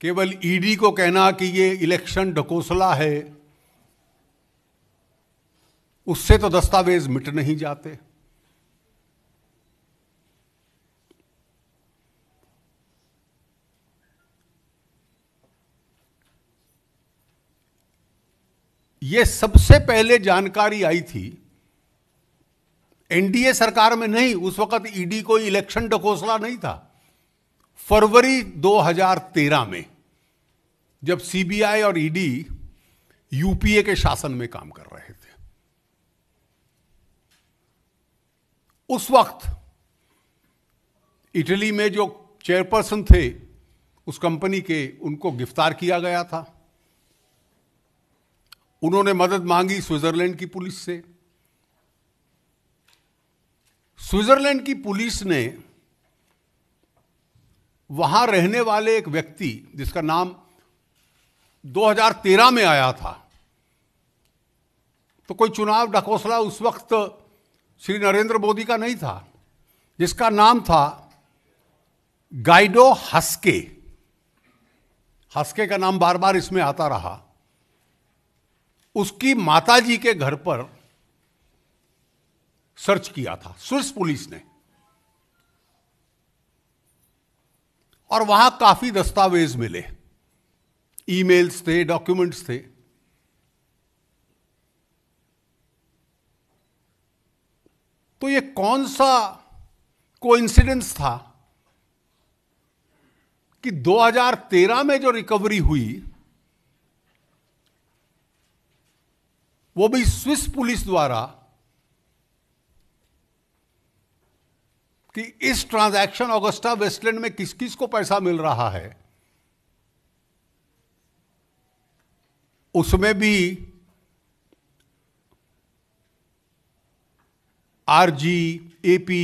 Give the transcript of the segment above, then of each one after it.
केवल ईडी को कहना कि ये इलेक्शन ढकोसला है उससे तो दस्तावेज मिट नहीं जाते ये सबसे पहले जानकारी आई थी एनडीए सरकार में नहीं उस वक्त ईडी को इलेक्शन ढकोसला नहीं था फरवरी 2013 में जब सीबीआई और ईडी e यूपीए के शासन में काम कर रहे थे उस वक्त इटली में जो चेयरपर्सन थे उस कंपनी के उनको गिरफ्तार किया गया था उन्होंने मदद मांगी स्विट्जरलैंड की पुलिस से स्विट्जरलैंड की पुलिस ने वहां रहने वाले एक व्यक्ति जिसका नाम 2013 में आया था तो कोई चुनाव ढकोसला उस वक्त श्री नरेंद्र मोदी का नहीं था जिसका नाम था गाइडो हस्के हस्के का नाम बार बार इसमें आता रहा उसकी माताजी के घर पर सर्च किया था स्विस पुलिस ने और वहां काफ़ी दस्तावेज मिले ईमेल्स थे डॉक्यूमेंट्स थे तो ये कौन सा कोइंसिडेंस था कि 2013 में जो रिकवरी हुई वो भी स्विस पुलिस द्वारा कि इस ट्रांजैक्शन ऑगस्टा वेस्टलैंड में किस किस को पैसा मिल रहा है उसमें भी आरजी एपी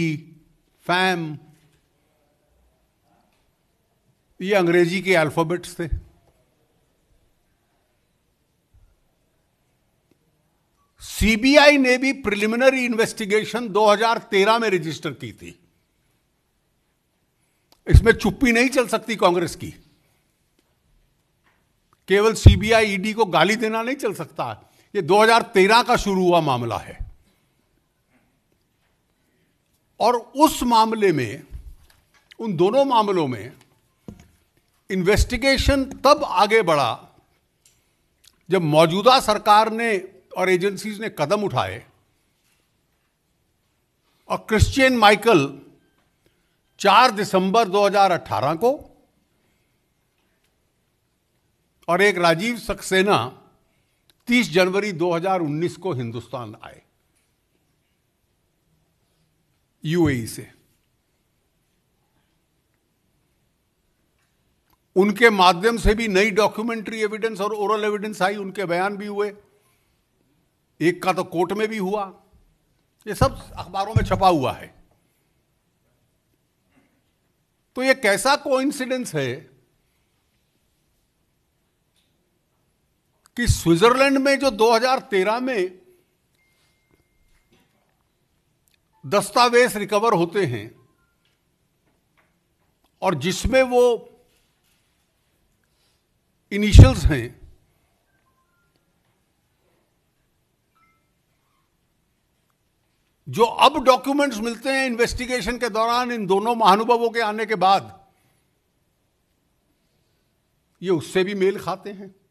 फैम ये अंग्रेजी के अल्फाबेट्स थे सीबीआई ने भी प्रिलिमिनरी इन्वेस्टिगेशन 2013 में रजिस्टर की थी इसमें चुप्पी नहीं चल सकती कांग्रेस की केवल सीबीआई ईडी e को गाली देना नहीं चल सकता ये 2013 का शुरू हुआ मामला है और उस मामले में उन दोनों मामलों में इन्वेस्टिगेशन तब आगे बढ़ा जब मौजूदा सरकार ने और एजेंसीज ने कदम उठाए और क्रिश्चियन माइकल चार दिसंबर 2018 को और एक राजीव सक्सेना 30 जनवरी 2019 को हिंदुस्तान आए यूएई से उनके माध्यम से भी नई डॉक्यूमेंट्री एविडेंस और ओरल एविडेंस आई उनके बयान भी हुए एक का तो कोर्ट में भी हुआ ये सब अखबारों में छपा हुआ है तो ये कैसा कोइंसिडेंस है कि स्विट्जरलैंड में जो 2013 में दस्तावेज रिकवर होते हैं और जिसमें वो इनिशियल्स हैं जो अब डॉक्यूमेंट्स मिलते हैं इन्वेस्टिगेशन के दौरान इन दोनों महानुभवों के आने के बाद ये उससे भी मेल खाते हैं